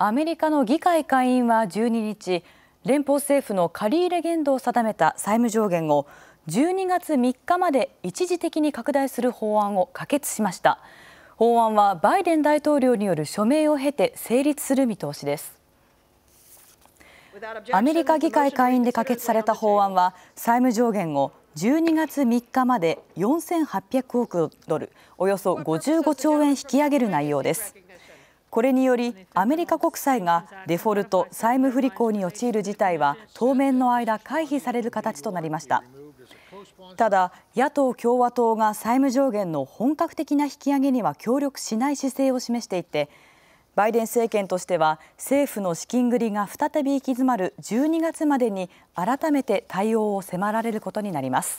アメリカの議会下院は12日連邦政府の借入限度を定めた債務上限を12月3日まで一時的に拡大する法案を可決しました法案はバイデン大統領による署名を経て成立する見通しですアメリカ議会下院で可決された法案は債務上限を12月3日まで4800億ドルおよそ55兆円引き上げる内容ですこれによりアメリカ国債がデフォルト債務不履行に陥る事態は当面の間回避される形となりましたただ野党共和党が債務上限の本格的な引き上げには協力しない姿勢を示していてバイデン政権としては政府の資金繰りが再び行き詰まる12月までに改めて対応を迫られることになります